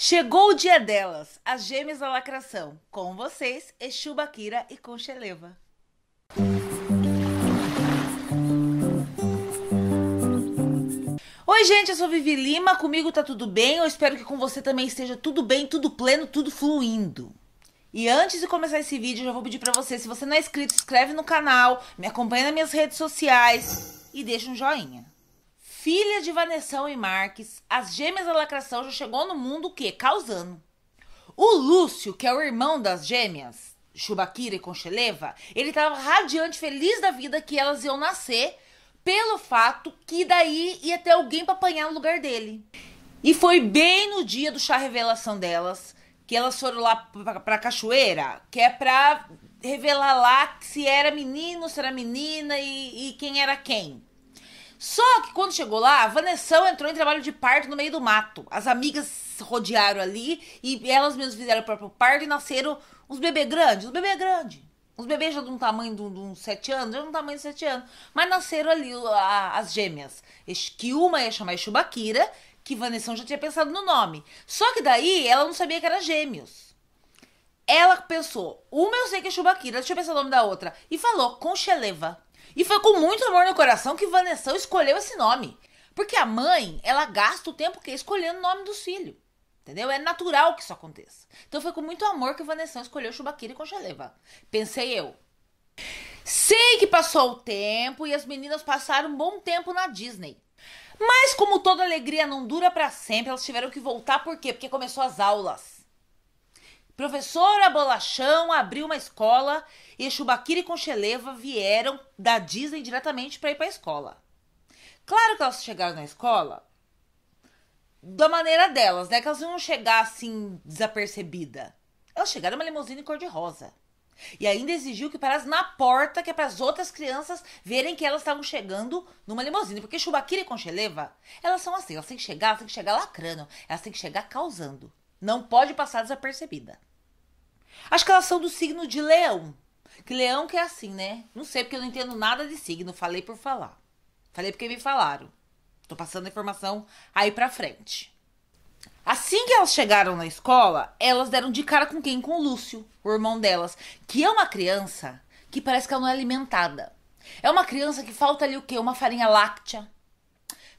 Chegou o dia delas, as gêmeas da lacração. Com vocês, Exu Baquira e Concheleva. Oi, gente, eu sou Vivi Lima, comigo tá tudo bem. Eu espero que com você também esteja tudo bem, tudo pleno, tudo fluindo. E antes de começar esse vídeo, eu já vou pedir para você, se você não é inscrito, se inscreve no canal, me acompanha nas minhas redes sociais e deixa um joinha. Filha de Vanessão e Marques, as gêmeas da lacração já chegou no mundo o quê? Causando. O Lúcio, que é o irmão das gêmeas, Chubaquira e Concheleva, ele estava radiante, feliz da vida que elas iam nascer, pelo fato que daí ia ter alguém para apanhar no lugar dele. E foi bem no dia do chá revelação delas, que elas foram lá pra, pra cachoeira, que é pra revelar lá se era menino, se era menina e, e quem era quem. Só que quando chegou lá, a Vanessão entrou em trabalho de parto no meio do mato. As amigas rodearam ali e elas mesmas fizeram o próprio parto e nasceram uns bebês grandes, uns bebês grande, os bebês já de um tamanho de, um uns 7 anos, já de um tamanho de 7 anos. Mas nasceram ali a, as gêmeas. Que uma ia chamar Chubaquira, que Vanessão já tinha pensado no nome. Só que daí ela não sabia que era gêmeos ela pensou, uma eu sei que é Chubaquira, deixa eu pensar o nome da outra. E falou Concheleva. E foi com muito amor no coração que Vanessa escolheu esse nome. Porque a mãe, ela gasta o tempo que é escolhendo o nome dos filhos. Entendeu? É natural que isso aconteça. Então foi com muito amor que Vanessa escolheu Chubaquira e Conchaleva. Pensei eu. Sei que passou o tempo e as meninas passaram um bom tempo na Disney. Mas como toda alegria não dura para sempre, elas tiveram que voltar por quê? Porque começou as aulas. Professora Bolachão abriu uma escola e Chubaquira com Concheleva vieram da Disney diretamente para ir para a escola. Claro que elas chegaram na escola da maneira delas, né? Que elas não chegaram chegar assim desapercebida. Elas chegaram numa limusine cor-de-rosa. E ainda exigiu que parasse na porta, que é para as outras crianças verem que elas estavam chegando numa limusine. Porque Chubaquira e Concheleva, elas são assim, elas têm que chegar, elas têm que chegar lacrando, elas têm que chegar causando. Não pode passar desapercebida. Acho que elas são do signo de leão. Que leão que é assim, né? Não sei, porque eu não entendo nada de signo. Falei por falar. Falei porque me falaram. Tô passando a informação aí pra frente. Assim que elas chegaram na escola, elas deram de cara com quem? Com o Lúcio, o irmão delas, que é uma criança que parece que ela não é alimentada. É uma criança que falta ali o quê? Uma farinha láctea,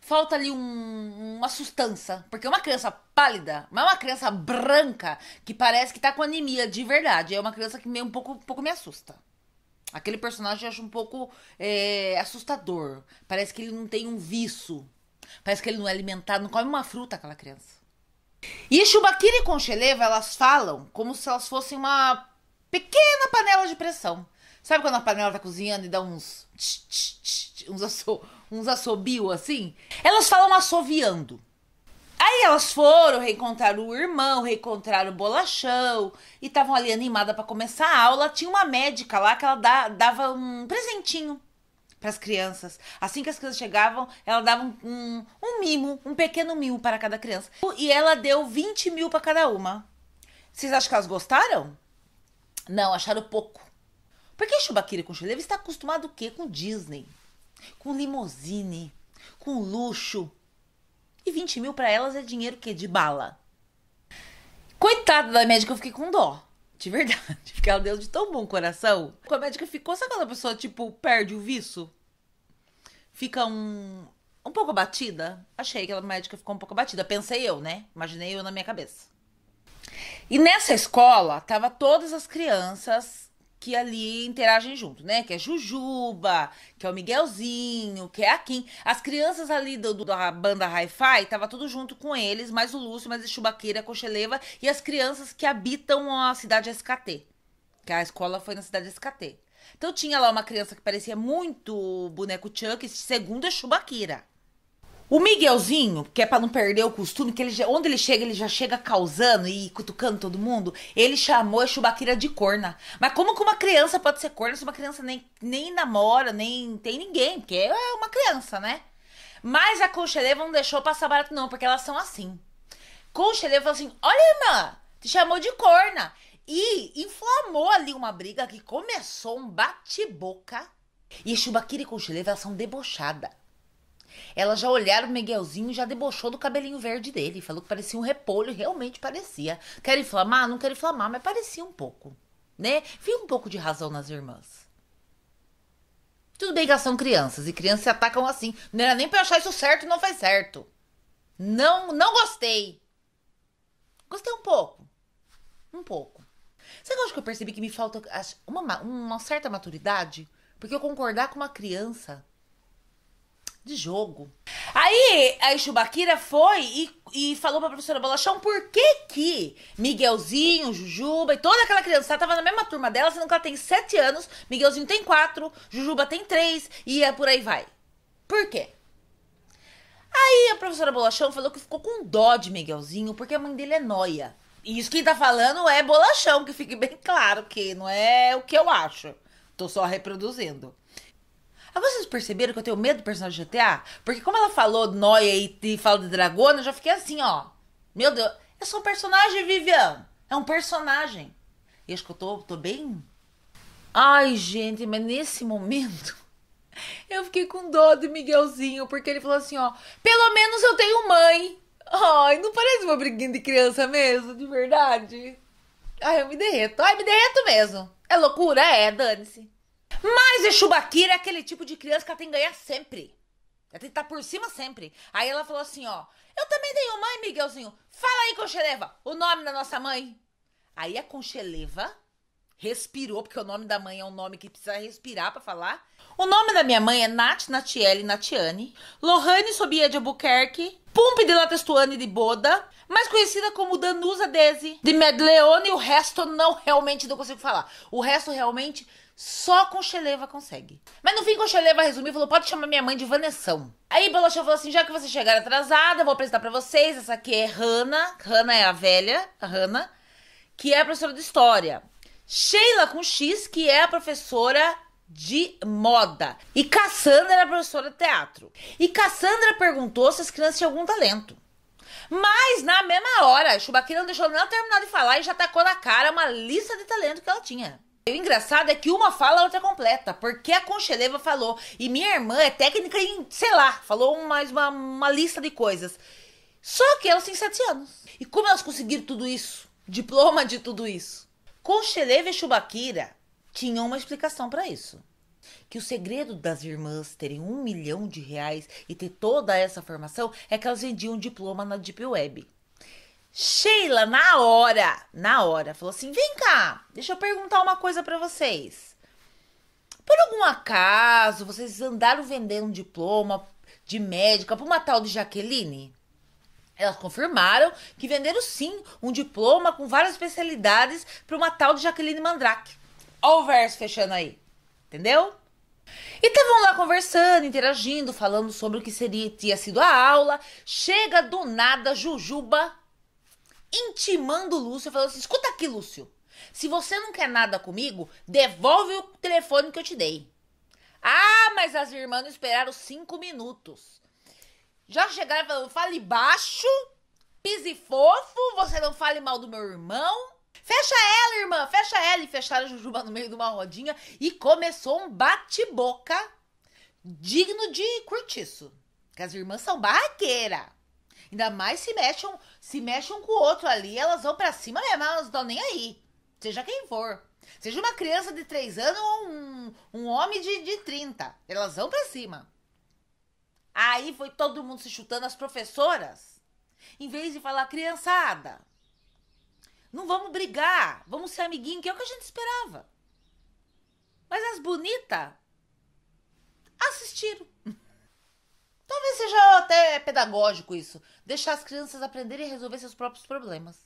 falta ali um, uma sustância. Porque uma criança pálida, mas uma criança branca, que parece que tá com anemia de verdade. É uma criança que meio um pouco, um pouco me assusta. Aquele personagem eu acho um pouco é, assustador. Parece que ele não tem um vício. Parece que ele não é alimentado, não come uma fruta aquela criança. E Chubakira e Concheleva, elas falam como se elas fossem uma pequena panela de pressão. Sabe quando a panela tá cozinhando e dá uns tch, tch, tch, uns, uns assobios assim. Elas falam assoviando. Aí elas foram, reencontraram o irmão, reencontraram o bolachão e estavam ali animadas para começar a aula. Tinha uma médica lá que ela dá, dava um presentinho para as crianças. Assim que as crianças chegavam, ela dava um, um, um, mimo, um pequeno mimo para cada criança. E ela deu 20 mil para cada uma. Vocês acham que elas gostaram? Não, acharam pouco. Porque Chubaquira com Chuleva está acostumado o quê? Com Disney com limousine, com luxo. E 20 mil para elas é dinheiro que de bala. Coitada da médica, eu fiquei com dó. De verdade, porque ela deu de tão bom coração. Com a médica ficou, sabe quando a pessoa, tipo, perde o vício, Fica um. um pouco abatida? Achei que a médica ficou um pouco abatida. Pensei eu, né? Imaginei eu na minha cabeça. E nessa escola, tava todas as crianças que ali interagem junto, né? Que é Jujuba, que é o Miguelzinho, que é a Kim. As crianças ali do, do da banda Hi-Fi tava tudo junto com eles, mais o Lúcio, mais a Chubaqueira, a Cocheleva e as crianças que habitam a cidade SKT. Que a escola foi na cidade SKT. Então tinha lá uma criança que parecia muito boneco Chuck, segundo a é Chubaqueira. O Miguelzinho, que é para não perder o costume, que ele já, onde ele chega, ele já chega causando e cutucando todo mundo, ele chamou a Chubaquira de corna. Mas como que uma criança pode ser corna se uma criança nem, nem namora, nem tem ninguém? Porque é uma criança, né? Mas a Concheleira não deixou passar barato, não, porque elas são assim. Concheleira falou assim: olha, irmã, te chamou de corna. E inflamou ali uma briga que começou um bate-boca. E Chubaquira e Concheleira, elas são debochadas. Ela já olharam o Miguelzinho e já debochou do cabelinho verde dele. Falou que parecia um repolho, realmente parecia. Quer inflamar? Não quer inflamar, mas parecia um pouco. Né? Vi um pouco de razão nas irmãs. Tudo bem que elas são crianças e crianças se atacam assim. Não era nem pra achar isso certo, não faz certo. Não, não gostei. Gostei um pouco. Um pouco. Sabe que eu acho que eu percebi que me falta uma, uma certa maturidade? Porque eu concordar com uma criança de jogo. Aí a Chubaquira foi e, e falou pra professora Bolachão por que que Miguelzinho, Jujuba e toda aquela criança tava na mesma turma dela, sendo que ela tem sete anos, Miguelzinho tem quatro, Jujuba tem três e é por aí vai. Por quê? Aí a professora Bolachão falou que ficou com dó de Miguelzinho porque a mãe dele é noia. E isso quem tá falando é Bolachão, que fique bem claro que não é o que eu acho. Tô só reproduzindo. Aí ah, vocês perceberam que eu tenho medo do personagem de GTA? Porque como ela falou Noia e, e fala de dragona, eu já fiquei assim, ó. Meu Deus, é só um personagem, Vivian. É um personagem. E acho que eu tô, tô bem. Ai, gente, mas nesse momento. Eu fiquei com dó do Miguelzinho, porque ele falou assim, ó, pelo menos eu tenho mãe. Ai, não parece uma briguinha de criança mesmo, de verdade? Ai, eu me derreto. Ai, me derreto mesmo. É loucura? É, dane-se. Mas a Chubaquira é aquele tipo de criança que ela tem que ganhar sempre. Ela tem que estar tá por cima sempre. Aí ela falou assim, ó. Eu também tenho mãe, Miguelzinho. Fala aí, Concheleva, o nome da nossa mãe. Aí a Concheleva respirou, porque o nome da mãe é um nome que precisa respirar para falar. O nome da minha mãe é Nath Natiele Natiane, Lohane Sobia de Albuquerque, Pumpe de Latestuane de Boda, mais conhecida como Danusa Desi, de Medleone, e o resto não realmente não consigo falar. O resto realmente só com Cheleva consegue. Mas no fim, Cheleva resumiu e falou: pode chamar minha mãe de Vanessão. Aí Bolacha falou assim: já que vocês chegaram atrasada, vou apresentar para vocês. Essa aqui é Hanna. Hanna é a velha, a Hanna, que é a professora de história. Sheila com X, que é a professora de moda. E Cassandra era professora de teatro. E Cassandra perguntou se as crianças tinham algum talento. Mas na mesma hora, Chubaquira não deixou nem ela terminar de falar e já tacou na cara uma lista de talento que ela tinha. O engraçado é que uma fala, a outra completa. Porque a Concheleva falou. E minha irmã é técnica em, sei lá, falou mais uma, uma lista de coisas. Só que elas têm sete anos. E como elas conseguiram tudo isso? Diploma de tudo isso? Concheleva e Chubakira tinham uma explicação para isso. Que o segredo das irmãs terem um milhão de reais e ter toda essa formação é que elas vendiam diploma na Deep Web. Sheila, na hora, na hora, falou assim: vem cá, deixa eu perguntar uma coisa para vocês. Por algum acaso vocês andaram vendendo um diploma de médica para uma tal de Jaqueline? Elas confirmaram que venderam sim um diploma com várias especialidades para uma tal de Jaqueline Mandrake. Olha o verso fechando aí. Entendeu? E estavam lá conversando, interagindo, falando sobre o que seria tinha sido a aula. Chega do nada, Jujuba intimando o Lúcio, falando assim: escuta aqui, Lúcio. Se você não quer nada comigo, devolve o telefone que eu te dei. Ah, mas as irmãs não esperaram cinco minutos. Já chegaram falando, fale baixo, pise fofo, você não fale mal do meu irmão. Fecha ela, irmã, fecha ela. E fecharam a Jujuba no meio de uma rodinha e começou um bate-boca digno de curtiço. Porque as irmãs são barraqueira. Ainda mais se mexam, se mexam com o outro ali, elas vão para cima mesmo, elas não estão nem aí. Seja quem for. Seja uma criança de 3 anos ou um, um homem de, de 30. Elas vão para cima. Aí foi todo mundo se chutando as professoras. Em vez de falar, criançada, não vamos brigar, vamos ser amiguinho, que é o que a gente esperava. Mas as bonitas assistiram. Talvez seja até pedagógico isso. Deixar as crianças aprenderem a resolver seus próprios problemas.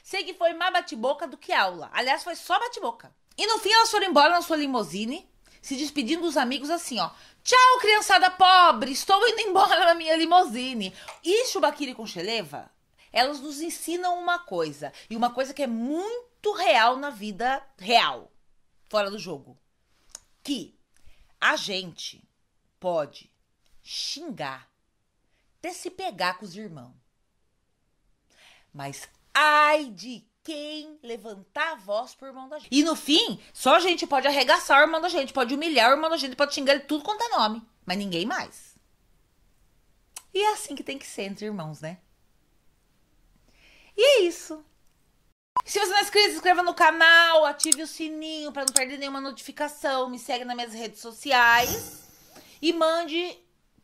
Sei que foi mais bate-boca do que aula. Aliás, foi só bate-boca. E no fim elas foram embora na sua limusine, se despedindo dos amigos assim, ó. Tchau, criançada pobre! Estou indo embora na minha limusine. E Chubaquiri com Xeleva, elas nos ensinam uma coisa. E uma coisa que é muito real na vida real. Fora do jogo. Que a gente pode xingar, até se pegar com os irmãos. Mas ai de quem levantar a voz pro irmão da gente. E no fim, só a gente pode arregaçar o irmão da gente, pode humilhar o irmão da gente, pode xingar ele tudo quanto é nome, mas ninguém mais. E é assim que tem que ser entre irmãos, né? E é isso. Se você não é inscrito, se inscreva no canal, ative o sininho para não perder nenhuma notificação, me segue nas minhas redes sociais e mande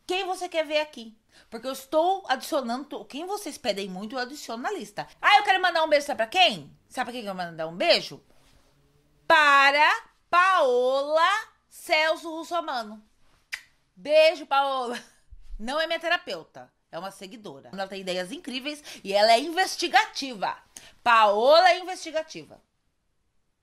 quem você quer ver aqui. Porque eu estou adicionando. Quem vocês pedem muito, eu é adiciono na lista. Ah, eu quero mandar um beijo, sabe pra quem? Sabe pra quem eu mandar um beijo? Para Paola Celso Russomano. Beijo, Paola. Não é minha terapeuta, é uma seguidora. Ela tem ideias incríveis e ela é investigativa. Paola é investigativa.